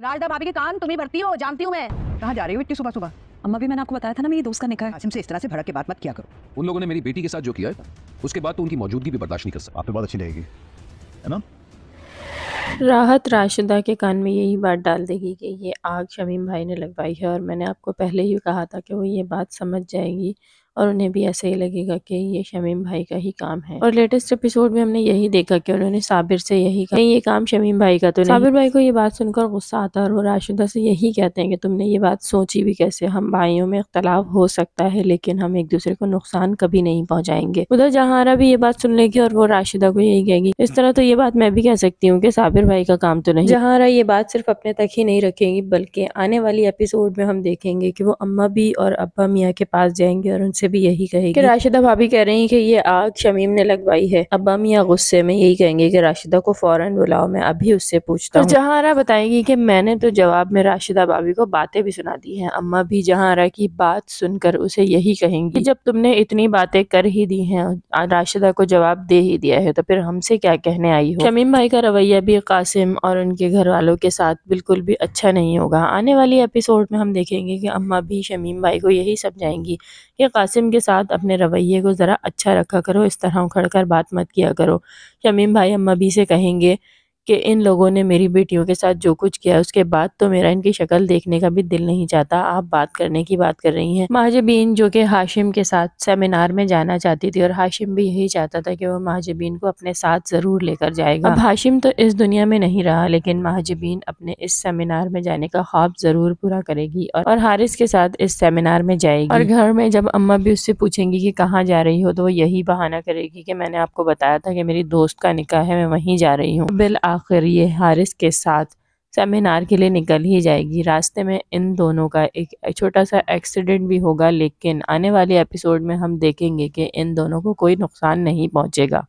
राजदा भाभी के कान तुम्हें भरती हो जानती हूँ मैं कहाँ जा रही हूँ इतनी सुबह सुबह अम्मा भी मैंने आपको बताया था ना मेरी दोस्त का निकाय से इस तरह से भड़क के बात मत किया करो उन लोगों ने मेरी बेटी के साथ जो किया है उसके बाद तो उनकी मौजूदगी भी बर्दाश्त नहीं कर सकता आप बहुत अच्छी रहेगी है ना राहत राशिदा के कान में यही बात डाल देगी कि ये आग शमीम भाई ने लगवाई है और मैंने आपको पहले ही कहा था कि वो ये बात समझ जाएगी और उन्हें भी ऐसा ही लगेगा कि ये शमीम भाई का ही काम है और लेटेस्ट एपिसोड में हमने यही देखा कि उन्होंने साबिर से यही कहा ये काम शमीम भाई का तो नहीं साबिर भाई को ये बात सुनकर गुस्सा आता है और वो राशिदा से यही कहते हैं कि तुमने ये बात सोची भी कैसे हम भाइयों में इख्तलाफ हो सकता है लेकिन हम एक दूसरे को नुकसान कभी नहीं पहुँचाएंगे उधर जहारा भी ये बात सुन लेगी और वो राशिदा को यही कहेगी इस तरह तो ये बात मैं भी कह सकती हूँ की साबिर भाई का काम तो नहीं जहारा ये बात सिर्फ अपने तक ही नहीं रखेंगी बल्कि आने वाली एपिसोड में हम देखेंगे की वो अम्मा भी और अब्बा मियाँ के पास जाएंगे और उनसे से भी यही कहेगी कि राशिदा भाभी कह रही हैं कि ये आग शमीम ने लगवाई है अब हम या गुस्से में यही कहेंगे कि राशिदा को फौरन बुलाओ मैं अभी उससे पूछता तो हूँ जहारा बताएंगी कि मैंने तो जवाब में राशिदा भाभी को बातें भी सुना दी है अम्मा भी जहारा की बात सुनकर उसे यही कहेंगी जब तुमने इतनी बातें कर ही दी है राशिदा को जवाब दे ही दिया है तो फिर हमसे क्या कहने आई हो शमीम भाई का रवैया भी कासिम और उनके घर वालों के साथ बिल्कुल भी अच्छा नहीं होगा आने वाली एपिसोड में हम देखेंगे कि अम्मा भी शमीम भाई को यही समझाएंगी कि कासिम कासिम के साथ अपने रवैये को ज़रा अच्छा रखा करो इस तरह उखड़ कर बात मत किया करो शमीम भाई हम अभी से कहेंगे कि इन लोगों ने मेरी बेटियों के साथ जो कुछ किया उसके बाद तो मेरा इनकी शक्ल देखने का भी दिल नहीं चाहता आप बात करने की बात कर रही हैं महाजबीन जो कि हाशिम के साथ सेमिनार में जाना चाहती थी और हाशिम भी यही चाहता था कि वो महाजबीन को अपने साथ ज़रूर लेकर जाएगा अब हाशिम तो इस दुनिया में नहीं रहा लेकिन महाजबीन अपने इस सेमिनार में जाने का ख्वाब ज़रूर पूरा करेगी और, और हारिस के साथ इस सेमिनार में जाएगी और घर में जब अम्मा भी उससे पूछेंगी की कहाँ जा रही हो तो वो यही बहाना करेगी की मैंने आपको बताया था कि मेरी दोस्त का निका है मैं वही जा रही हूँ बिल आखिर ये हारिस के साथ सेमिनार के लिए निकल ही जाएगी रास्ते में इन दोनों का एक छोटा सा एक्सीडेंट भी होगा लेकिन आने वाले एपिसोड में हम देखेंगे कि इन दोनों को कोई नुकसान नहीं पहुंचेगा